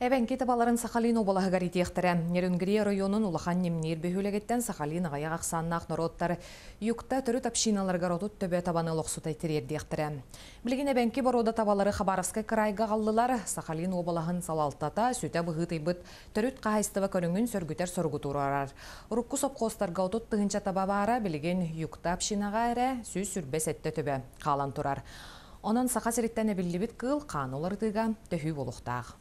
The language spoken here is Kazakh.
Әбән табаларын Сахалин обала ғагарит ектірі. Нерінгірия районын ұлахан немнер бөхілігеттен Сахалин ағайақ ақсаннақ нұроттар. Юқта түрі тапшиналарға ротут төбе табаны лоқсута етерерді ектірі. Білген әбән табалары Хабаровска қырайға қалдылар. Сахалин обалағын салалтата, сөйті бұғыт ибыт түріт қағайстыва көріңін сөргітер сөргі тұрарар. Рукку отут таба бара сөз сүрбес әтті төбе қалан турар. Онан сақа сіреттәне білі бит қанулар тыға төхі болуқтағы.